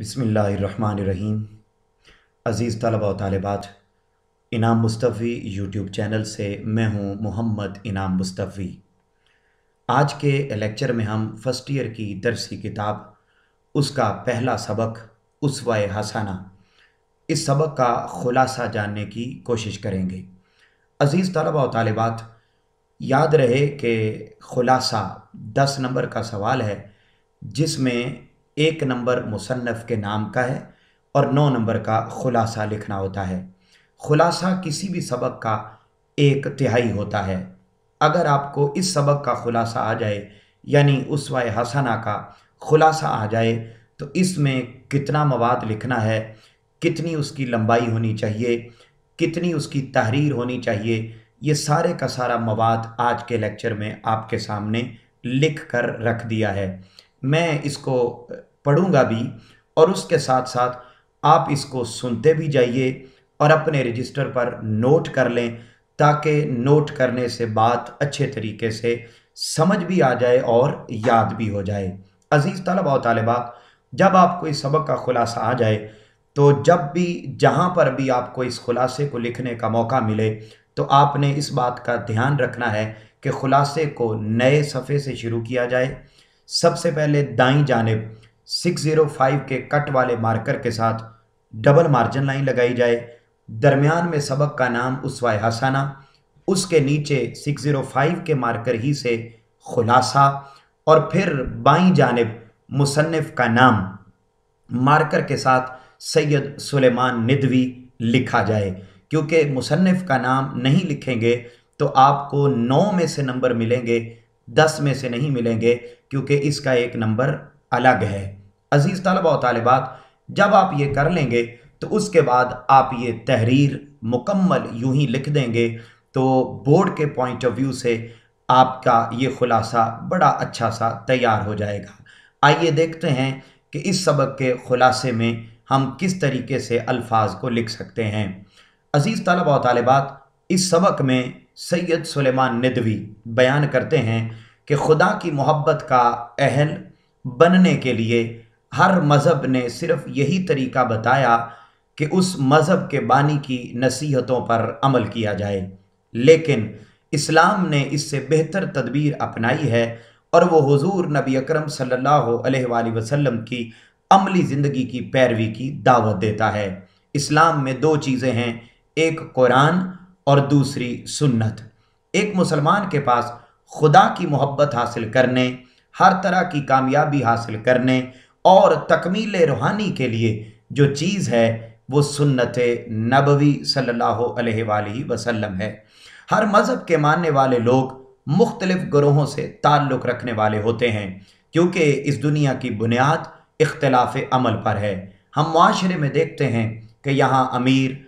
बसमीम अज़ीज़ तलबा व इनाम मुस्तफ़ी यूट्यूब चैनल से मैं हूं मोहम्मद इनाम मुस्तफ़ी आज के लेक्चर में हम फर्स्ट ईयर की दरसी किताब उसका पहला सबक उसवा हसाना इस सबक का ख़ुलासा जानने की कोशिश करेंगे अज़ीज़ तलबा वालबात याद रहे कि ख़ुलासा दस नंबर का सवाल है जिसमें एक नंबर मुसन्फ़ के नाम का है और नौ नंबर का ख़ुलासा लिखना होता है ख़ुलासा किसी भी सबक का एक तिहाई होता है अगर आपको इस सबक का ख़ुलासा आ जाए यानी उस हसना का ख़ुलासा आ जाए तो इसमें कितना मवाद लिखना है कितनी उसकी लंबाई होनी चाहिए कितनी उसकी तहरीर होनी चाहिए ये सारे का सारा मवाद आज के लेक्चर में आपके सामने लिख कर रख दिया है मैं इसको पढ़ूंगा भी और उसके साथ साथ आप इसको सुनते भी जाइए और अपने रजिस्टर पर नोट कर लें ताकि नोट करने से बात अच्छे तरीके से समझ भी आ जाए और याद भी हो जाए अज़ीज़ तलबा तलबात जब आपको इस सबक का खुलासा आ जाए तो जब भी जहाँ पर भी आपको इस खुलासे को लिखने का मौका मिले तो आपने इस बात का ध्यान रखना है कि खुलासे को नए सफ़े से शुरू किया जाए सबसे पहले दाई जानब 605 के कट वाले मार्कर के साथ डबल मार्जिन लाइन लगाई जाए दरमियान में सबक का नाम उसवा हसाना उसके नीचे 605 के मार्कर ही से खुलासा और फिर बाई जानब मुसनफ़ का नाम मार्कर के साथ सैयद सुलेमान निदवी लिखा जाए क्योंकि मुसनफ़ का नाम नहीं लिखेंगे तो आपको नौ में से नंबर मिलेंगे दस में से नहीं मिलेंगे क्योंकि इसका एक नंबर अलग है अज़ीज़ तलबा और जब आप ये कर लेंगे तो उसके बाद आप ये तहरीर मुकम्मल यूं ही लिख देंगे तो बोर्ड के पॉइंट ऑफ व्यू से आपका ये खुलासा बड़ा अच्छा सा तैयार हो जाएगा आइए देखते हैं कि इस सबक के ख़ुलासे में हम किस तरीके से अल्फाज को लिख सकते हैं अज़ीज़ तलबा और इस सबक में सैयद सुलेमान नदवी बयान करते हैं कि खुदा की मोहब्बत का अहल बनने के लिए हर मज़हब ने सिर्फ यही तरीका बताया कि उस मज़हब के बानी की नसीहतों पर अमल किया जाए लेकिन इस्लाम ने इससे बेहतर तदबीर अपनाई है और वो हुजूर नबी अकरम सल्लल्लाहु अलैहि वसल्लम की अमली ज़िंदगी की पैरवी की दावत देता है इस्लाम में दो चीज़ें हैं एक कुरान और दूसरी सुन्नत एक मुसलमान के पास खुदा की मोहब्बत हासिल करने हर तरह की कामयाबी हासिल करने और तकमील रूहानी के लिए जो चीज़ है वो सुन्नत नबवी सल्लल्लाहु अलैहि वसल्लम है हर मज़हब के मानने वाले लोग मुख्तलिफ़ ग्रोहों से ताल्लुक़ रखने वाले होते हैं क्योंकि इस दुनिया की बुनियाद इख्तलाफ अमल पर है हम माशरे में देखते हैं कि यहाँ अमीर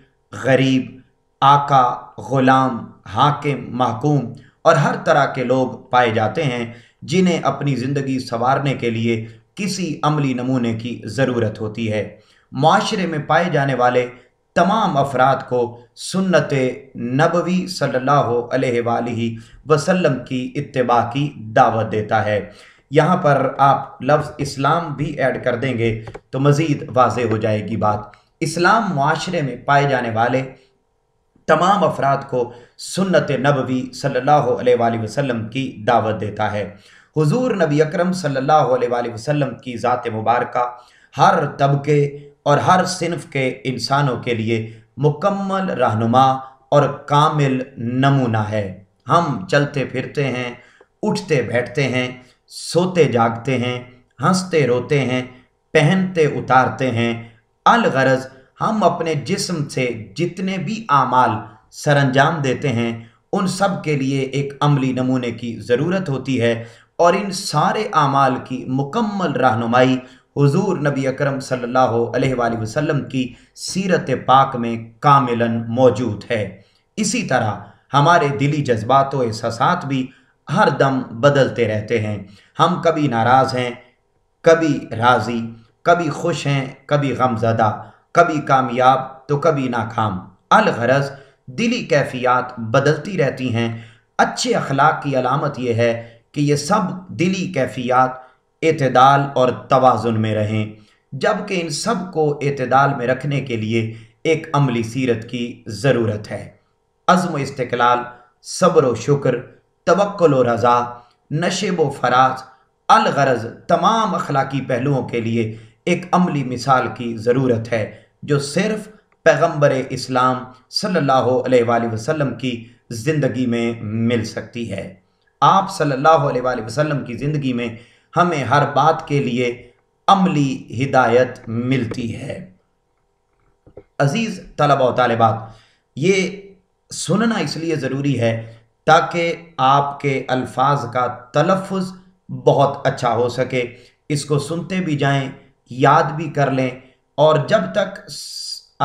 गरीब आका ग़ुलाम हाकिम महकूम और हर तरह के लोग पाए जाते हैं जिन्हें अपनी ज़िंदगी संवारने के लिए किसी अमली नमूने की ज़रूरत होती है माशरे में पाए जाने वाले तमाम अफराद को सुन्नत नबवी सल्लल्लाहु अलैहि वसल्लम की इतबा की दावत देता है यहाँ पर आप लफ्ज़ इस्लाम भी ऐड कर देंगे तो मज़ीद वाज हो जाएगी बात इस्लाम माशरे में पाए जाने वाले तमाम अफराद को सुन्नत नबवी सल्लल्लाहु अलैहि वसल्लम की दावत देता है हुजूर नबी अकरम सल्लल्लाहु अलैहि वसल्लम की ज़ात मुबारक हर तबके और हर सिनफ के इंसानों के लिए मुकम्मल रहनुमा और कामिल नमूना है हम चलते फिरते हैं उठते बैठते हैं सोते जागते हैं हंसते रोते हैं पहनते उतारते हैं अलगरज हम अपने जिस्म से जितने भी आमाल सरंजाम देते हैं उन सब के लिए एक अमली नमूने की ज़रूरत होती है और इन सारे आमाल की मुकम्मल रहनुमाई हुजूर नबी अकरम सल्लल्लाहु अलैहि वसल्लम की सीरत पाक में कामिलन मौजूद है इसी तरह हमारे दिली जज्बात व एहसास भी हर दम बदलते रहते हैं हम कभी नाराज़ हैं कभी राज़ी कभी खुश हैं कभी गमजदा कभी कामयाब तो कभी नाकाम अलगरज दिली कैफियात बदलती रहती हैं अच्छे अखलाक की अलामत यह है कि ये सब दिली कैफियत अतदाल और तोज़ुन में रहें जबकि इन सब को अतदाल में रखने के लिए एक अमली सीरत की ज़रूरत है अज़म इस्तलाल सब्र व शुक्र तवक्ल व रज़ा नशेब व फराज अलगरज तमाम अखलाकी पहलुओं के लिए एक अमली मिसाल की ज़रूरत है जो सिर्फ़ पैगम्बर इस्लाम सल्लल्लाहु अलैहि वसल्लम की ज़िंदगी में मिल सकती है आप सल्लल्लाहु अलैहि वसल्लम की ज़िंदगी में हमें हर बात के लिए अमली हिदायत मिलती है अज़ीज़ तलबा तलबात ये सुनना इसलिए ज़रूरी है ताकि आपके अल्फाज का तलफ़ बहुत अच्छा हो सके इसको सुनते भी जाएं याद भी कर लें और जब तक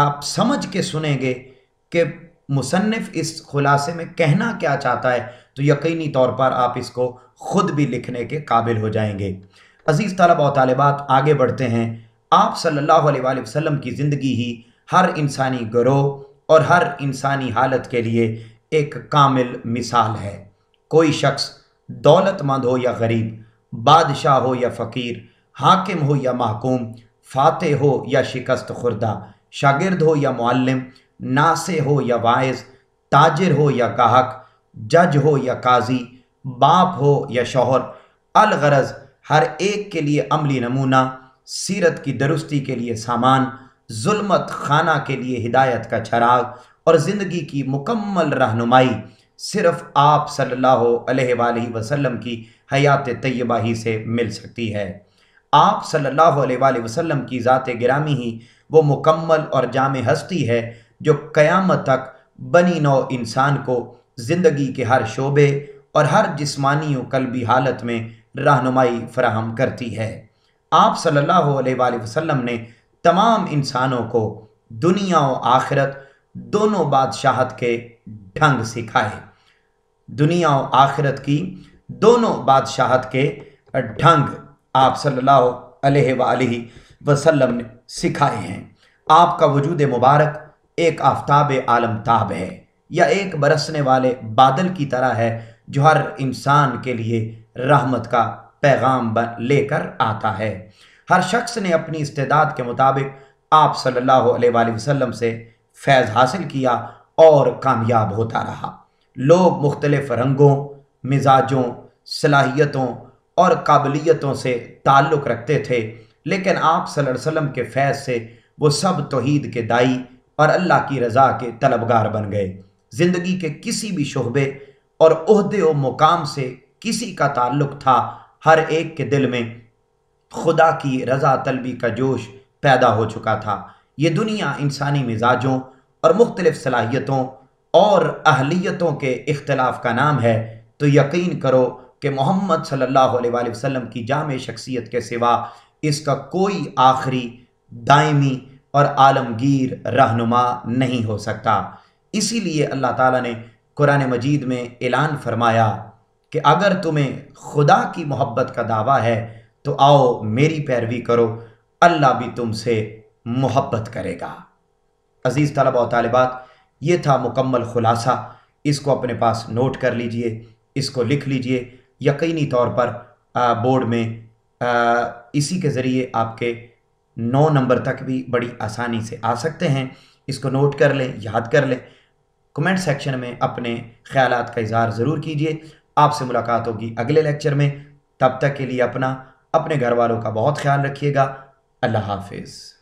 आप समझ के सुनेंगे कि मुसनफ़ इस खुलासे में कहना क्या चाहता है तो यकीनी तौर पर आप इसको ख़ुद भी लिखने के काबिल हो जाएंगे अज़ीज़ तलब और तलबात आगे बढ़ते हैं आप सल्लल्लाहु अलैहि वसल्लम की ज़िंदगी ही हर इंसानी गरोह और हर इंसानी हालत के लिए एक कामिल मिसाल है कोई शख्स दौलतमंद हो या गरीब बादशाह हो या फ़कीर हाकिम हो या महकूम फातह हो या शिकस्त खुर्दा शागिर्द हो या मालम नासे हो या वाइज ताजिर हो या गाहक जज हो या काजी बाप हो या शोहर अलगरज हर एक के लिए अमली नमूना सीरत की दुरुस्ती के लिए सामान जुल्मत खाना के लिए हिदायत का चराग और ज़िंदगी की मुकम्मल रहनुमाई सिर्फ आप सल्लल्लाहु अलैहि वसल्लम की हयात तय्यबा ही से मिल सकती है आप सल्लल्लाहु अलैहि वसल्लम की ज़ात गिरामी ही वो मुकम्मल और जाम हस्ती है जो क़यामत तक बनी नौ इंसान को ज़िंदगी के हर शोबे और हर जिस्मानी व कलबी हालत में रहनुमाई फराहम करती है आप सल्लल्लाहु अलैहि वसल्लम ने तमाम इंसानों को दुनिया व आखिरत दोनों बादशाहत के ढंग सिखाए दुनिया व आखिरत की दोनों बादशाहत के ढंग आप सल्लल्लाहु अलैहि वसल्लम ने सिखाए हैं आपका वजूद मुबारक एक आफ्ताब आलम ताब है या एक बरसने वाले बादल की तरह है जो हर इंसान के लिए रहमत का पैगाम लेकर आता है हर शख्स ने अपनी इस्तेदाद के मुताबिक आप सल्लल्लाहु अलैहि वसल्लम से फैज़ हासिल किया और कामयाब होता रहा लोग मुख्तलफ़ रंगों मिजाजों सलाहियतों और काबिलियतों से ताल्लुक़ रखते थे लेकिन आप सल्लल्लाहु अलैहि वसल्लम के फैज़ से वो सब तोहद के दाई और अल्लाह की रज़ा के तलबगार बन गए ज़िंदगी के किसी भी शोबे और उहदे व मुकाम से किसी का ताल्लुक था हर एक के दिल में खुदा की रज़ा तलबी का जोश पैदा हो चुका था ये दुनिया इंसानी मिजाजों और मुख्तलिफ़ सलाहियतों और अहलियतों के इख्तलाफ का नाम है तो यकीन करो कि मोहम्मद सल्लल्लाहु अलैहि वसल्लम की जाम शख्सियत के सिवा इसका कोई आखिरी दायमी और आलमगीर रहनुमा नहीं हो सकता इसीलिए अल्लाह ताला ने कुरान मजीद में ऐलान फरमाया कि अगर तुम्हें खुदा की मोहब्बत का दावा है तो आओ मेरी पैरवी करो अल्लाह भी तुमसे मोहब्बत करेगा अज़ीज़ तलब तलबा तालबात ये था मुकम्मल ख़ुलासा इसको अपने पास नोट कर लीजिए इसको लिख लीजिए यकीनी तौर पर बोर्ड में इसी के ज़रिए आपके नौ नंबर तक भी बड़ी आसानी से आ सकते हैं इसको नोट कर लें याद कर लें कमेंट सेक्शन में अपने ख्याल का इजहार ज़रूर कीजिए आपसे मुलाकात होगी अगले लेक्चर में तब तक के लिए अपना अपने घर वालों का बहुत ख्याल रखिएगा अल्लाह हाफिज़